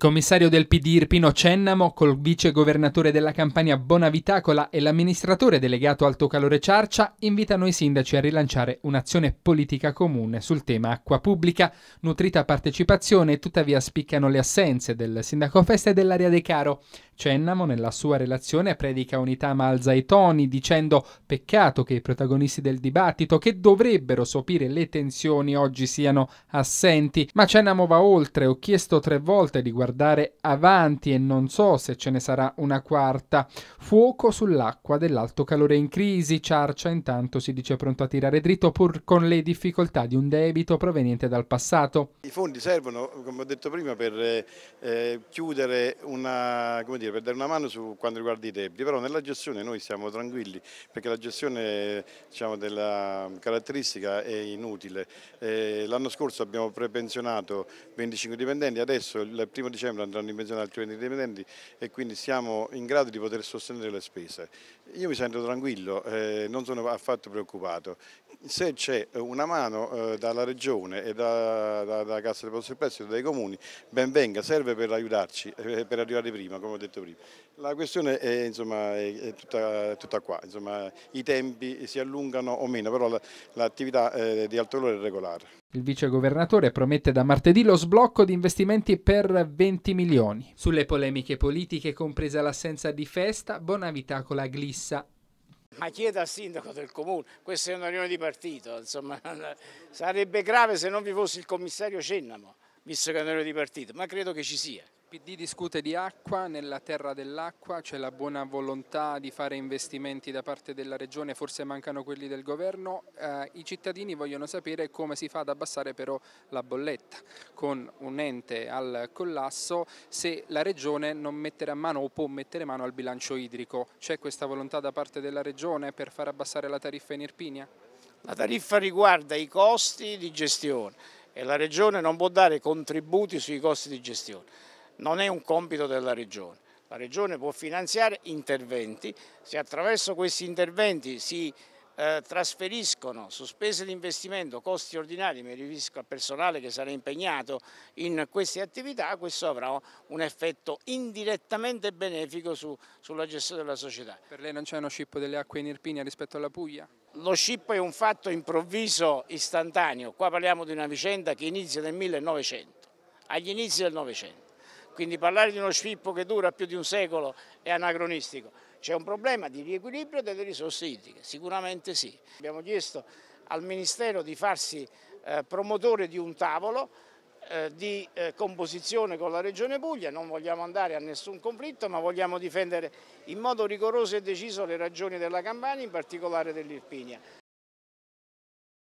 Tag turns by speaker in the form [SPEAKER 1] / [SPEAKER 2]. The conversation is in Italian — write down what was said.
[SPEAKER 1] Commissario del PD Irpino Cennamo, col vice governatore della Campania Bonavitacola e l'amministratore delegato Alto Calore Ciarcia invitano i sindaci a rilanciare un'azione politica comune sul tema acqua pubblica. Nutrita partecipazione, tuttavia spiccano le assenze del sindaco Festa e dell'area De Caro. Cennamo nella sua relazione predica unità ma alza i toni dicendo peccato che i protagonisti del dibattito che dovrebbero sopire le tensioni oggi siano assenti, ma Cennamo va oltre, ho chiesto tre volte di guardare avanti e non so se ce ne sarà una quarta. Fuoco sull'acqua dell'alto calore in crisi, Ciarcia intanto si dice pronto a tirare dritto pur con le difficoltà di un debito proveniente dal passato.
[SPEAKER 2] I fondi servono, come ho detto prima, per eh, eh chiudere una, come dire, dire, per dare una mano su quanto riguarda i debiti, però nella gestione noi siamo tranquilli perché la gestione diciamo, della caratteristica è inutile. Eh, l'anno scorso abbiamo prepensionato 25 dipendenti, adesso il primo dicembre andranno in pensione altri 20 dipendenti e quindi siamo in grado di poter sostenere le spese. Io mi sento tranquillo, eh, non sono affatto preoccupato. Se c'è una mano eh, dalla Regione e dalla Cassa dei Posti e Prestito dai comuni, ben venga, serve per aiutarci, per arrivare prima, come ho detto detto prima. La questione è, insomma, è tutta, tutta, qua, insomma, i tempi si allungano o meno, però l'attività eh, di alto valore è regolare.
[SPEAKER 1] Il vicegovernatore promette da martedì lo sblocco di investimenti per 20 milioni. Sulle polemiche politiche, compresa l'assenza di festa, Bonavita con la glissa
[SPEAKER 3] ma chieda al sindaco del comune, questa è una riunione di partito, insomma,
[SPEAKER 1] sarebbe grave se non vi fosse il commissario Cennamo, visto che è una riunione di partito, ma credo che ci sia. PD discute di acqua, nella terra dell'acqua c'è la buona volontà di fare investimenti da parte della regione, forse mancano quelli del governo, eh, i cittadini vogliono sapere come si fa ad abbassare però la bolletta con un ente al collasso se la regione non metterà mano o può mettere mano al bilancio idrico. C'è questa volontà da parte della regione per far abbassare la tariffa in Irpinia? La tariffa riguarda i costi
[SPEAKER 3] di gestione e la regione non può dare contributi sui costi di gestione non è un compito della Regione. La Regione può finanziare interventi, se attraverso questi interventi si eh, trasferiscono su spese di investimento, costi ordinari, mi riferisco al personale che sarà impegnato in queste attività, questo avrà un effetto indirettamente benefico su, sulla gestione della società. Per lei non c'è uno scippo delle acque in Irpinia rispetto alla Puglia? Lo scippo è un fatto improvviso, istantaneo, qua parliamo di una vicenda che inizia nel 1900, agli inizi del Novecento. Quindi parlare di uno scippo che dura più di un secolo è anacronistico. C'è un problema di riequilibrio delle risorse idriche, sicuramente sì. Abbiamo chiesto al Ministero di farsi eh, promotore di un tavolo eh, di eh, composizione con la Regione Puglia, non vogliamo andare a nessun conflitto ma vogliamo difendere in modo rigoroso e deciso le ragioni della Campania, in particolare dell'Irpinia.